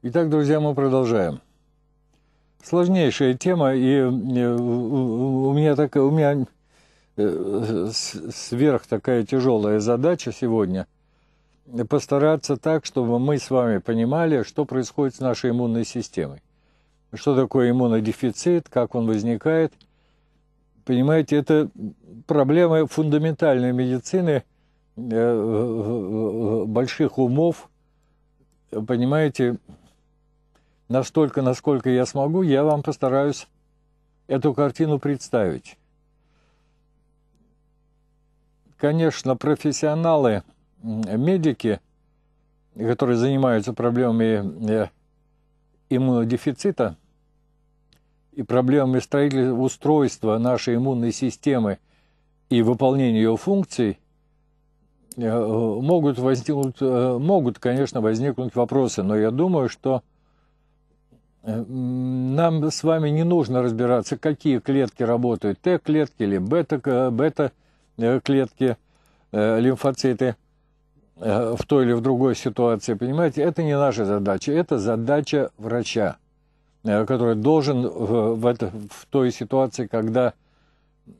Итак, друзья, мы продолжаем. Сложнейшая тема, и э, у меня такая, у меня э, сверх такая тяжелая задача сегодня постараться так, чтобы мы с вами понимали, что происходит с нашей иммунной системой. Что такое иммунодефицит, как он возникает. Понимаете, это проблемы фундаментальной медицины, э, больших умов, понимаете, настолько, насколько я смогу, я вам постараюсь эту картину представить. Конечно, профессионалы, медики, которые занимаются проблемами э, иммунодефицита и проблемами строительства устройства нашей иммунной системы и выполнения ее функций, э, могут, возникнуть, э, могут, конечно, возникнуть вопросы, но я думаю, что Э, нам с вами не нужно разбираться, какие клетки работают, Т-клетки или э, бета-клетки, бета, э, лимфоциты в той или в другой ситуации, понимаете, это не наша задача, это задача врача, который должен в, это, в той ситуации, когда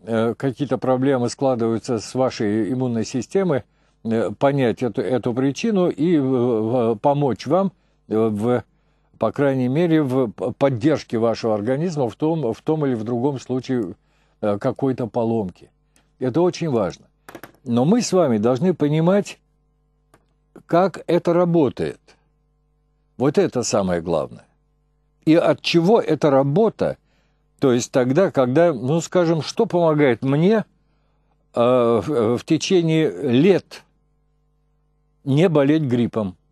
какие-то проблемы складываются с вашей иммунной системой, понять эту, эту причину и помочь вам в по крайней мере, в поддержке вашего организма в том, в том или в другом случае э, какой-то поломки. Это очень важно. Но мы с вами должны понимать, как это работает. Вот это самое главное. И от чего эта работа, то есть тогда, когда, ну, скажем, что помогает мне э, в э, течение лет не болеть гриппом –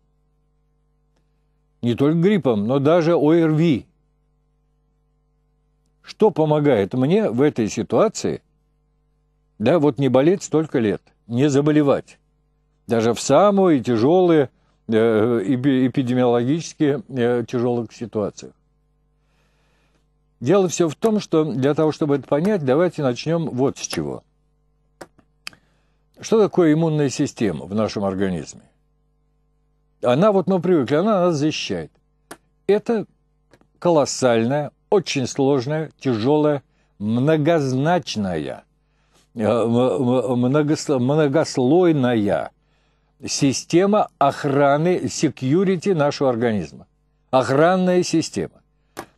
не только гриппом, но даже ОРВИ. Что помогает мне в этой ситуации, да, вот не болеть столько лет, не заболевать, даже в самые тяжелые э, э эпидемиологически э, тяжелых ситуациях? Дело все в том, что для того, чтобы это понять, давайте начнем вот с чего. Что такое иммунная система в нашем организме? Она вот, ну, привыкла, она нас защищает. Это колоссальная, очень сложная, тяжелая, многозначная, э, многослойная система охраны, security нашего организма. Охранная система,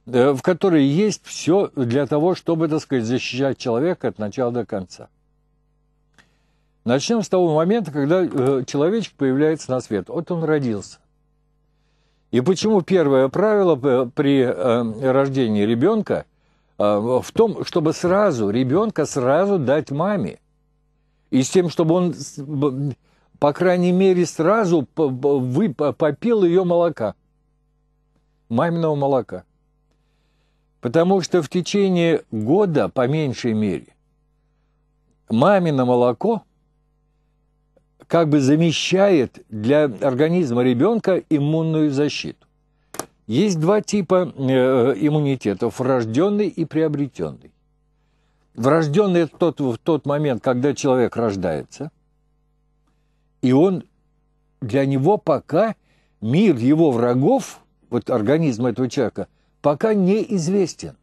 э, в которой есть все для того, чтобы, так сказать, защищать человека от начала до конца. Начнем с того момента, когда э, человечек появляется на свет. Вот он родился. И почему первое правило э, при э, рождении ребенка в том, чтобы сразу ребенка сразу дать маме. И с тем, чтобы он, по крайней мере, сразу вы, попил ее молока. Маминого молока. Потому что в течение года, по меньшей мере, мамино молоко – как бы замещает для организма ребенка иммунную защиту. Есть два типа э, иммунитетов – врожденный и приобретенный. Врожденный – это тот, в тот момент, когда человек рождается, и он для него пока мир его врагов, вот организм этого человека, пока неизвестен.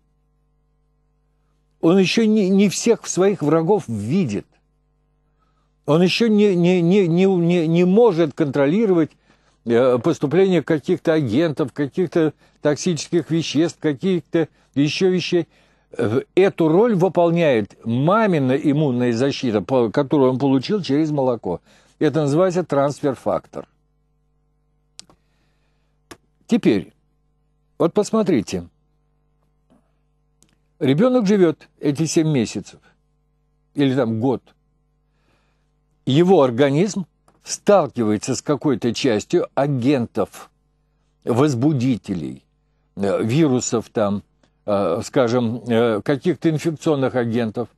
Он еще не, не всех своих врагов видит. Он еще не, не, не, не, не не может контролировать э, поступление каких-то агентов, каких-то токсических веществ, каких-то еще вещей. Э, эту роль выполняет мамина иммунная защита, которую он получил через молоко. Это называется трансфер-фактор. Теперь, вот посмотрите. Ребенок живет эти 7 месяцев или там год – его организм сталкивается с какой-то частью агентов, возбудителей, э, вирусов там, э, скажем, э, каких-то инфекционных агентов,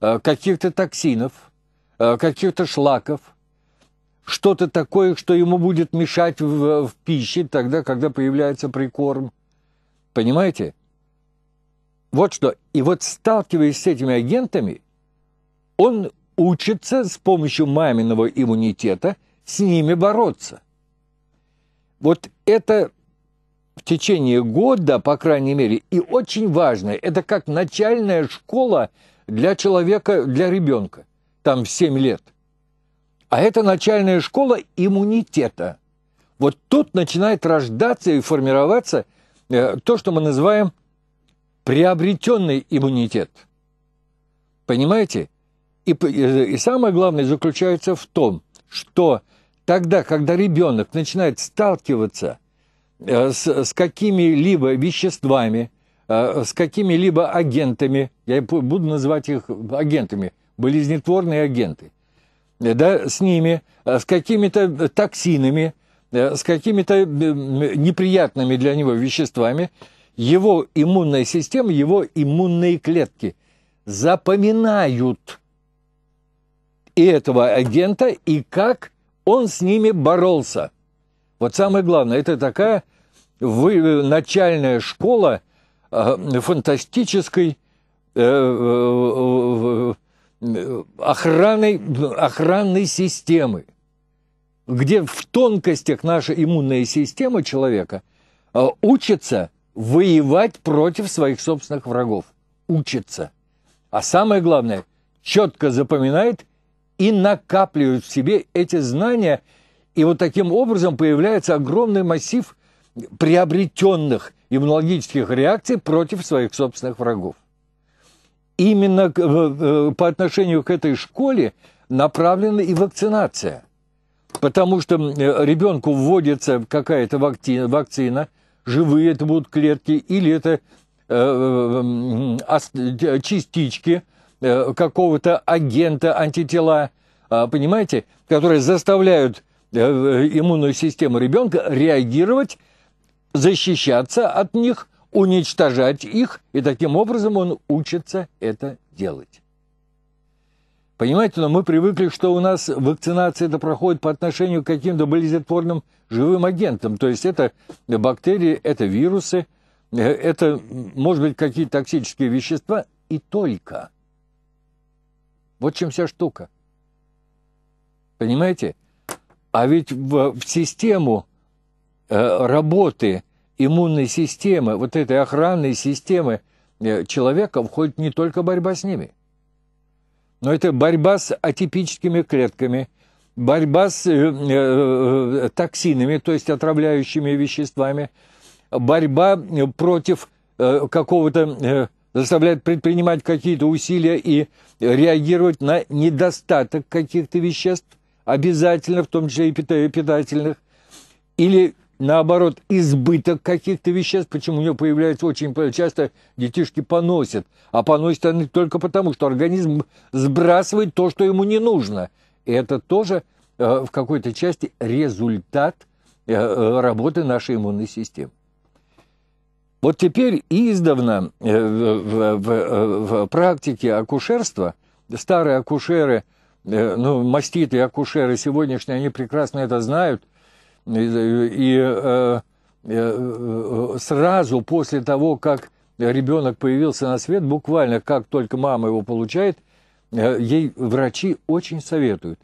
каких-то токсинов, каких-то шлаков, что-то такое, что ему будет мешать в, в пище тогда, когда появляется прикорм. Понимаете? Вот что. И вот сталкиваясь с этими агентами, он учится с помощью маминого иммунитета с ними бороться. Вот это в течение года, по крайней мере, и очень важно. Это как начальная школа для человека, для ребенка. Там в 7 лет. А это начальная школа иммунитета. Вот тут начинает рождаться и формироваться э, то, что мы называем приобретенный иммунитет. Понимаете? И, и самое главное заключается в том, что тогда, когда ребенок начинает сталкиваться э, с, с какими-либо веществами, э, с какими-либо агентами, я буду называть их агентами, болезнетворные агенты, э, да, с ними, с какими-то токсинами, с какими-то неприятными для него веществами, его иммунная система, его иммунные клетки запоминают и этого агента, и как он с ними боролся. Вот самое главное, это такая вы, э, начальная школа э, фантастической э, э, э охраны, охранной системы, где в тонкостях наша иммунная система человека учится воевать против своих собственных врагов. Учится. А самое главное, четко запоминает – и накапливают в себе эти знания, и вот таким образом появляется огромный массив приобретенных иммунологических реакций против своих собственных врагов. Именно э, по отношению к этой школе направлена и вакцинация. Потому что э, ребенку вводится какая-то вакцина, живые это будут клетки, или это э, частички – Э, какого-то агента антитела, а, понимаете, которые заставляют э, э, иммунную систему ребенка реагировать, защищаться от них, уничтожать их, и таким образом он учится это делать. Понимаете, но мы привыкли, что у нас вакцинация это проходит по отношению к каким-то болезнетворным живым агентам. То есть это бактерии, это вирусы, это, может быть, какие-то токсические вещества и только – вот чем вся штука. Понимаете? А ведь в, в систему э, работы иммунной системы, вот этой охранной системы э, человека входит не только борьба с ними, но это борьба с атипическими клетками, борьба с э, э, э токсинами, то есть отравляющими веществами, борьба э, против э, какого-то э, заставляет предпринимать какие-то усилия и реагировать на недостаток каких-то веществ, обязательно, в том числе и питательных, или наоборот, избыток каких-то веществ, почему у него появляется очень часто, детишки поносят. А поносят они только потому, что организм сбрасывает то, что ему не нужно. И это тоже э, в какой-то части результат э, э работы нашей иммунной системы. Вот теперь издавна э, в, в, в, в практике акушерства старые акушеры, э, ну, маститые акушеры сегодняшние, они прекрасно это знают. И, и, и э, сразу после того, как ребенок появился на свет, буквально как только мама его получает, ей врачи очень советуют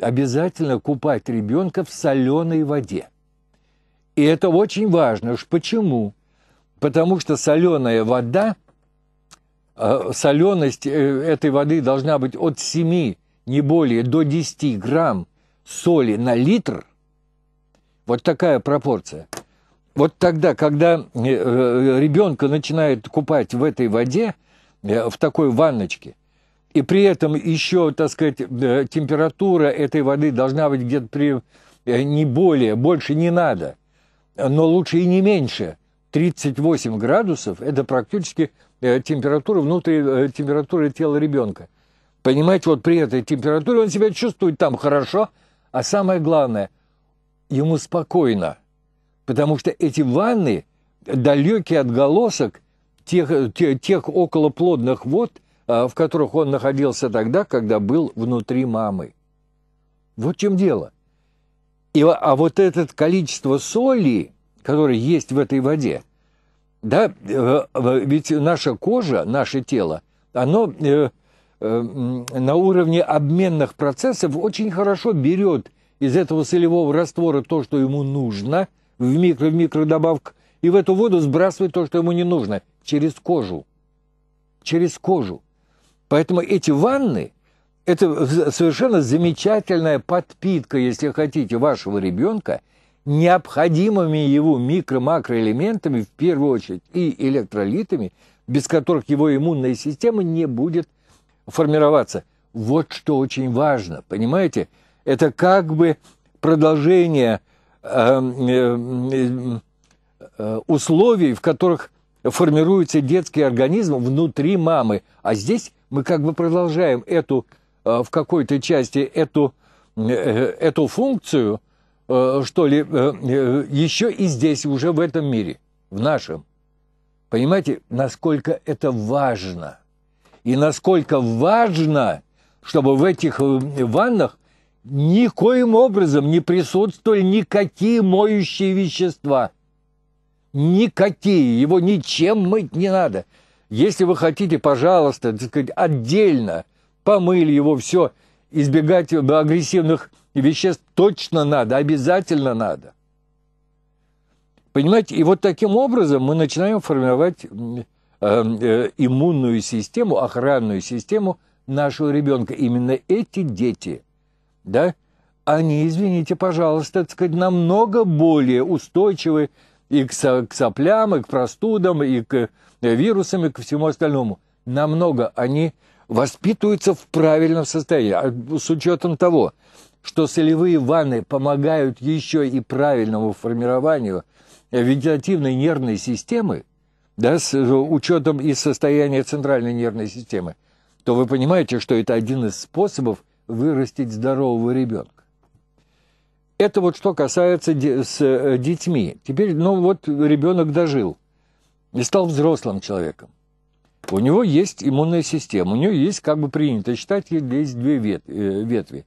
обязательно купать ребенка в соленой воде. И это очень важно. Уж почему? Почему? потому что соленая вода, э, соленость э, этой воды должна быть от 7, не более, до 10 грамм соли на литр. Вот такая пропорция. Вот тогда, когда э, ребенка начинает купать в этой воде, в такой ванночке, и при этом еще, так сказать, температура этой воды должна быть где-то при не более, больше не надо, но лучше и не меньше 38 градусов – это практически э, температура внутри э, температуры тела ребенка. Понимаете, вот при этой температуре он себя чувствует там хорошо, а самое главное, ему спокойно, потому что эти ванны далекие отголосок тех, тех, тех околоплодных вод, э, в которых он находился тогда, когда был внутри мамы. Вот в чем дело. И, а вот это количество соли – который есть в этой воде. Да, э, ведь наша кожа, наше тело, оно э, э, на уровне обменных процессов очень хорошо берет из этого солевого раствора то, что ему нужно, в микро-микро добавках, и в эту воду сбрасывает то, что ему не нужно, через кожу. Через кожу. Поэтому эти ванны – это совершенно замечательная подпитка, если хотите, вашего ребенка – необходимыми его микро-макроэлементами, в первую очередь, и электролитами, без которых его иммунная система не будет формироваться. Вот что очень важно, понимаете? Это как бы продолжение э, э, э, условий, в которых формируется детский организм внутри мамы. А здесь мы как бы продолжаем эту, э, в какой-то части эту, э, э, эту функцию – Э, что ли, э, э, еще и здесь, уже в этом мире, в нашем. Понимаете, насколько это важно? И насколько важно, чтобы в этих ваннах никоим образом не присутствовали никакие моющие вещества. Никакие. Его ничем мыть не надо. Если вы хотите, пожалуйста, так сказать, отдельно помыли его, все, избегать агрессивных и веществ точно надо, обязательно надо. Понимаете, и вот таким образом мы начинаем формировать э, э, иммунную систему, охранную систему нашего ребенка. Именно эти дети, да, они, извините, пожалуйста, так сказать, намного более устойчивы и к соплям, и к простудам, и к э, вирусам, и ко всему остальному. Намного они воспитываются в правильном состоянии. А с учетом того, что солевые ванны помогают еще и правильному формированию вегетативной нервной системы, да, с учетом и состояния центральной нервной системы, то вы понимаете, что это один из способов вырастить здорового ребенка. Это вот что касается с э, детьми. Теперь, ну вот ребенок дожил и стал взрослым человеком. У него есть иммунная система, у него есть, как бы принято считать, есть две э, ветви.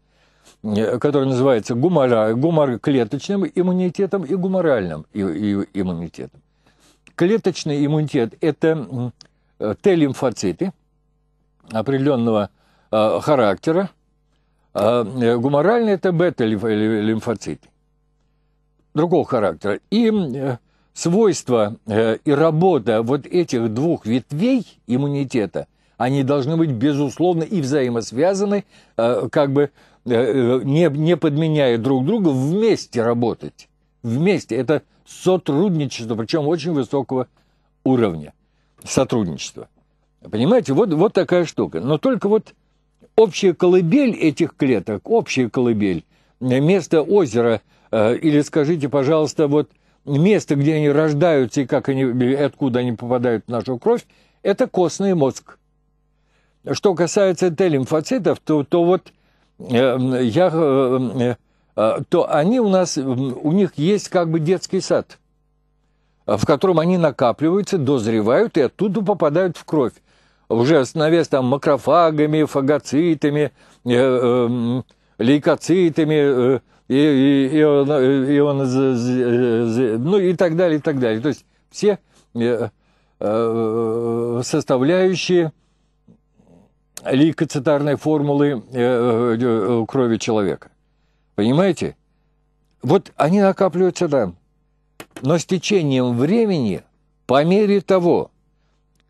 Э, который называется гумора, гумор клеточным иммунитетом и гуморальным и, и, иммунитетом. Клеточный иммунитет – это э, Т-лимфоциты определенного э, характера, а э, гуморальные – это бета-лимфоциты другого характера. И свойства и работа вот этих двух ветвей иммунитета, они должны быть, безусловно, и взаимосвязаны, как бы Э, э, не, не подменяя друг друга, вместе работать. Вместе. Это сотрудничество, причем очень высокого уровня сотрудничества. Понимаете, вот, вот такая штука. Но только вот общая колыбель этих клеток, общая колыбель, место озера, э, или скажите, пожалуйста, вот место, где они рождаются и как они, откуда они попадают в нашу кровь, это костный мозг. Что касается Т-лимфоцитов, то, то вот Эм, я, э, эм, э, а, то они у нас, у них есть как бы детский сад, а, в котором они накапливаются, дозревают и оттуда попадают в кровь. Уже становясь там макрофагами, фагоцитами, э, эм, лейкоцитами, и, и, и, он, и он, ну и так далее, и так далее. То есть все составляющие – лейкоцитарной формулы э, э, э, крови человека. Понимаете? Вот они накапливаются там. Но с течением времени, по мере того,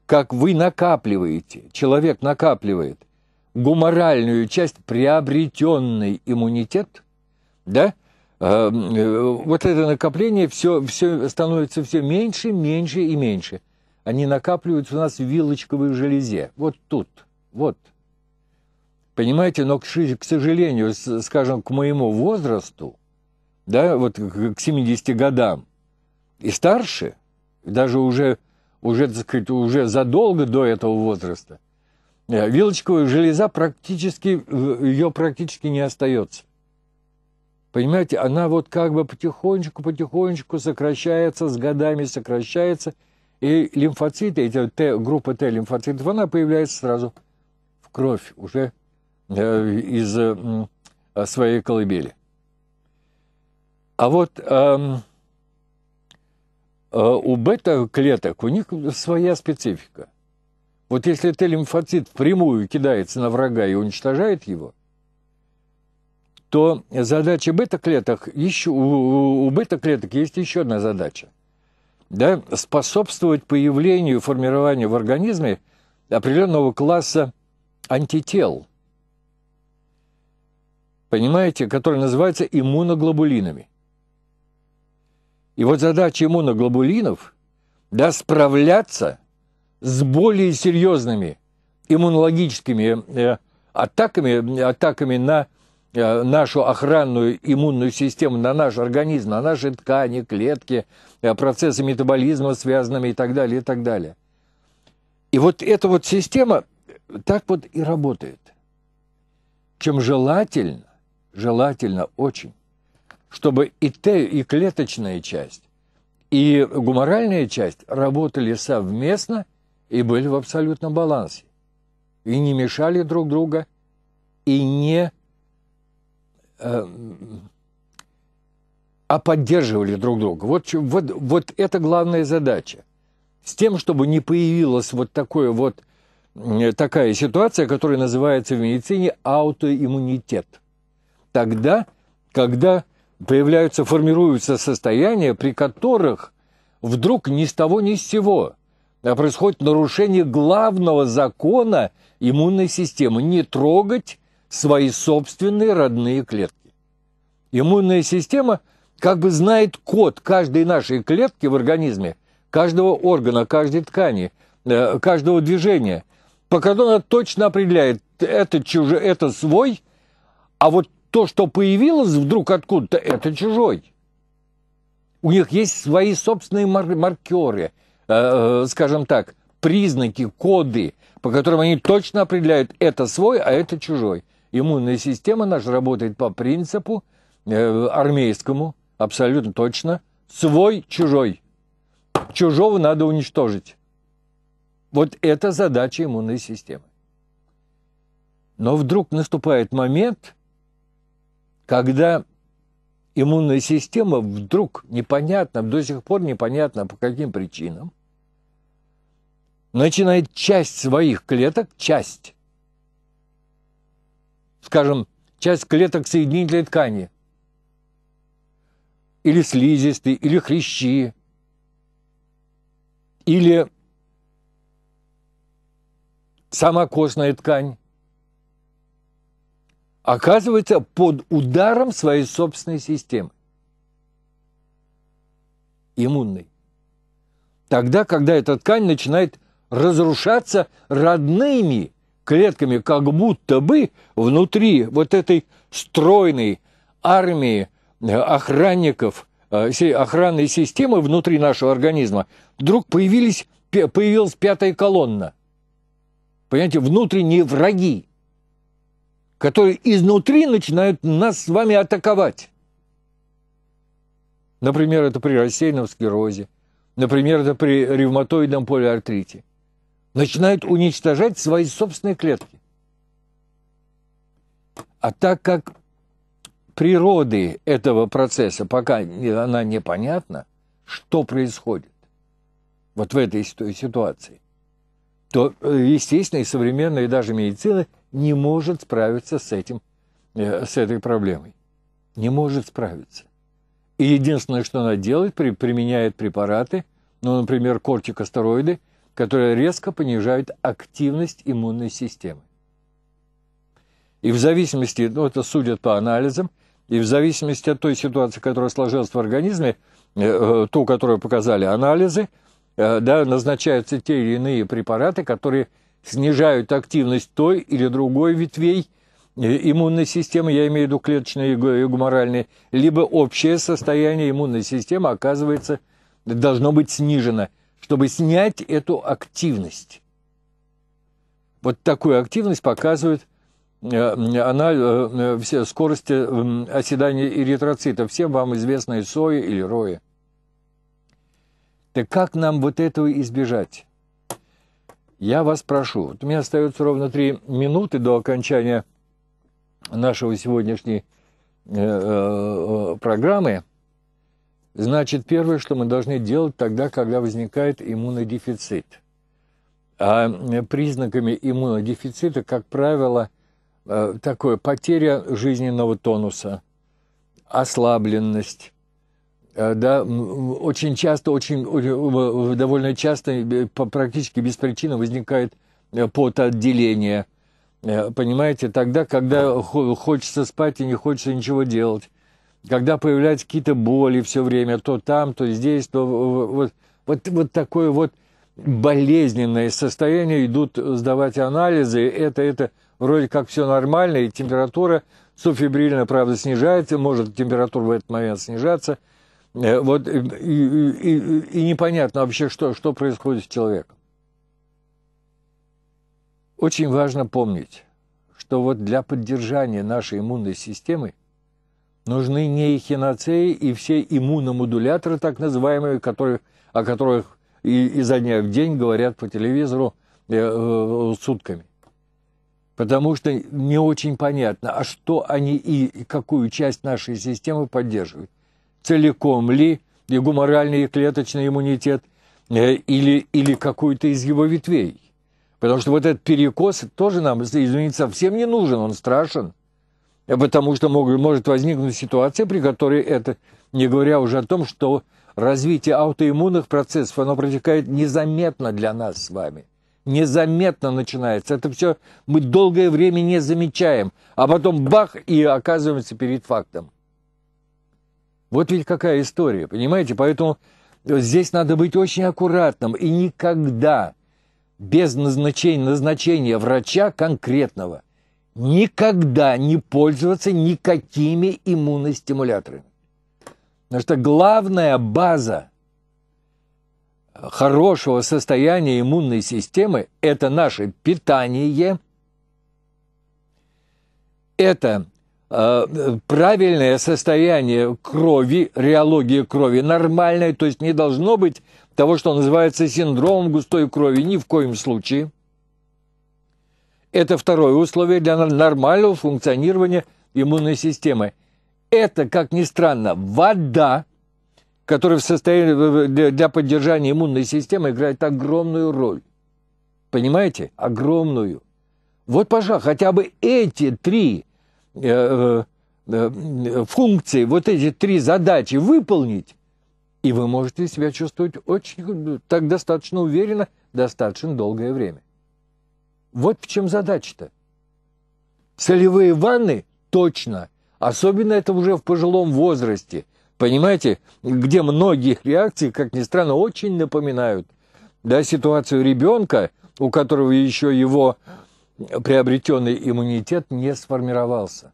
как вы накапливаете, человек накапливает гуморальную часть, приобретенный иммунитет, да, вот это накопление все, все становится все меньше, меньше и меньше. Они накапливаются у нас в вилочковой железе, вот тут – вот. Понимаете, но, к сожалению, скажем, к моему возрасту, да, вот к 70 годам и старше, даже уже, уже, так сказать, уже задолго до этого возраста, э, вилочковая железа практически, э, ее практически не остается. Понимаете, она вот как бы потихонечку, потихонечку сокращается, с годами сокращается, и лимфоциты, эти Т, группа Т лимфоцитов, она появляется сразу – кровь уже э, из э, э, своей колыбели. А вот эм, у бета-клеток у них своя специфика. Вот если Т-лимфоцит впрямую кидается на врага и уничтожает его, то задача бета-клеток, еще, у бета-клеток есть еще одна задача. Да, способствовать появлению, формированию в организме определенного класса антител, понимаете, которые называются иммуноглобулинами. И вот задача иммуноглобулинов да, – справляться с более серьезными иммунологическими э, атаками, атаками на э, нашу охранную иммунную систему, на наш организм, на наши ткани, клетки, э, процессы метаболизма связанными и так далее, и так далее. И вот эта вот система так вот и работает. Чем желательно, желательно очень, чтобы и те, и клеточная часть, и гуморальная часть работали совместно и были в абсолютном балансе. И не мешали друг друга, и не э, а поддерживали друг друга. Вот, вот, вот это главная задача. С тем, чтобы не появилось вот такое вот Э, такая ситуация, которая называется в медицине аутоиммунитет. Тогда, когда появляются, формируются состояния, при которых вдруг ни с того ни с сего а происходит нарушение главного закона иммунной системы – не трогать свои собственные родные клетки. Иммунная система как бы знает код каждой нашей клетки в организме, каждого органа, каждой ткани, э, каждого движения по которому она точно определяет, это чужой, это свой, а вот то, что появилось вдруг откуда-то, это чужой. У них есть свои собственные мар маркеры, э, э, скажем так, признаки, коды, по которым они точно определяют, это свой, а это чужой. Иммунная система наша работает по принципу э, армейскому, абсолютно точно, свой-чужой. Чужого надо уничтожить. Вот это задача иммунной системы. Но вдруг наступает момент, когда иммунная система вдруг непонятно, до сих пор непонятно по каким причинам, начинает часть своих клеток, часть, скажем, часть клеток соединительной ткани, или слизистые, или хрящи, или сама кожная ткань, оказывается под ударом своей собственной системы, иммунной. Тогда, когда эта ткань начинает разрушаться родными клетками, как будто бы внутри вот этой стройной армии э, охранников, э, охранной системы внутри нашего организма вдруг появились, появилась пятая колонна – понимаете, внутренние враги, которые изнутри начинают нас с вами атаковать. Например, это при рассеянном склерозе, например, это при ревматоидном полиартрите. Начинают уничтожать свои собственные клетки. А так как природы этого процесса пока она непонятна, что происходит вот в этой ситуации, то, э, естественно, и современная, и даже медицина не может справиться с, этим, э, с этой проблемой. Не может справиться. И единственное, что она делает, при, применяет препараты, ну, например, кортикостероиды, которые резко понижают активность иммунной системы. И в зависимости, ну, это судят по анализам, и в зависимости от той ситуации, которая сложилась в организме, э, э ту, которую показали анализы – Э, да, назначаются те или иные препараты, которые снижают активность той или другой ветвей э, иммунной системы, я имею в виду клеточные и гуморальные. либо общее состояние иммунной системы, оказывается, должно быть снижено, чтобы снять эту активность. Вот такую активность показывает э, она, все скорости оседания эритроцитов. Всем вам известные сои или рои. Так как нам вот этого избежать? Я вас прошу, вот у меня остается ровно три минуты до окончания нашего сегодняшней э, э, программы. Значит, первое, что мы должны делать тогда, когда возникает иммунодефицит. А э, признаками иммунодефицита, как правило, такое потеря жизненного тонуса, ослабленность, Э, да, очень часто, очень, э, довольно часто, э, практически без причины возникает потоотделение. Понимаете, тогда, когда хочется спать и не хочется ничего делать, когда появляются какие-то боли все время, то там, то здесь, то вот, вот, вот такое вот болезненное состояние, идут сдавать анализы, это, это вроде как все нормально, и температура субфибрильно, правда, снижается, может температура в этот момент снижаться – Э, вот, э, и, и, и непонятно вообще, что, что происходит с человеком. Очень важно помнить, что вот для поддержания нашей иммунной системы нужны не эхиноцеи и все иммуномодуляторы, так называемые, которые, о которых и, изо дня в день говорят по телевизору э, э, сутками. Потому что не очень понятно, а что они и какую часть нашей системы поддерживают целиком ли и гуморальный и клеточный иммунитет, э, или, или какую-то из его ветвей. Потому что вот этот перекос тоже нам, извините, совсем не нужен, он страшен. Потому что мог, может возникнуть ситуация, при которой это, не говоря уже о том, что развитие аутоиммунных процессов, оно протекает незаметно для нас с вами. Незаметно начинается. Это все мы долгое время не замечаем, а потом бах и оказываемся перед фактом. Вот ведь какая история, понимаете? Поэтому здесь надо быть очень аккуратным и никогда без назначения, назначения врача конкретного никогда не пользоваться никакими иммуностимуляторами. Потому что главная база хорошего состояния иммунной системы – это наше питание, это Э, правильное состояние крови, реология крови нормальная, то есть не должно быть того, что называется синдромом густой крови, ни в коем случае. Это второе условие для нормального функционирования иммунной системы. Это, как ни странно, вода, которая в состоянии для поддержания иммунной системы играет огромную роль. Понимаете? Огромную. Вот, пожалуй, хотя бы эти три – Э, э, э, функции, вот эти три задачи выполнить, и вы можете себя чувствовать очень так достаточно уверенно, достаточно долгое время. Вот в чем задача-то. Солевые ванны точно, особенно это уже в пожилом возрасте, понимаете, где многих реакции как ни странно, очень напоминают да, ситуацию ребенка, у которого еще его приобретенный иммунитет не сформировался.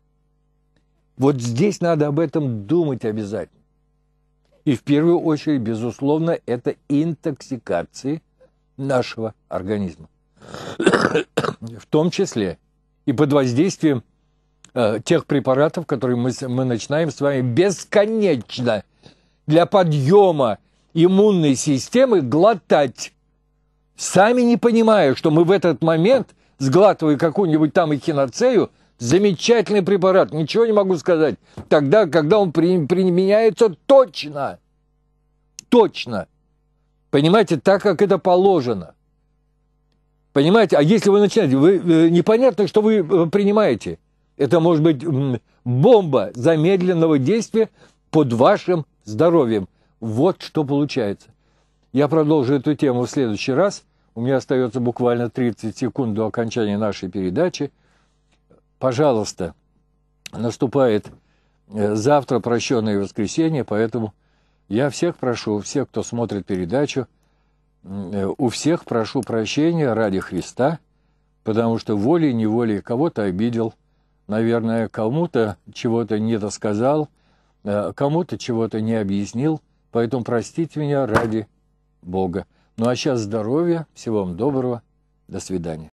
Вот здесь надо об этом думать обязательно. И в первую очередь, безусловно, это интоксикации нашего организма. в том числе и под воздействием э, тех препаратов, которые мы, мы начинаем с вами бесконечно для подъема иммунной системы глотать, сами не понимая, что мы в этот момент – сглатывая какую-нибудь там эхиноцею, замечательный препарат, ничего не могу сказать. Тогда, когда он при, применяется точно, точно, понимаете, так, как это положено. Понимаете, а если вы начинаете, вы, э, непонятно, что вы э, принимаете. Это может быть бомба замедленного действия под вашим здоровьем. Вот что получается. Я продолжу эту тему в следующий раз – у меня остается буквально 30 секунд до окончания нашей передачи. Пожалуйста, наступает э, завтра прощенное воскресенье, поэтому я всех прошу, всех, кто смотрит передачу, э, у всех прошу прощения ради Христа, потому что волей-неволей кого-то обидел, наверное, кому-то чего-то не досказал, э, кому-то чего-то не объяснил, поэтому простите меня ради Бога. Ну а сейчас здоровья, всего вам доброго, до свидания.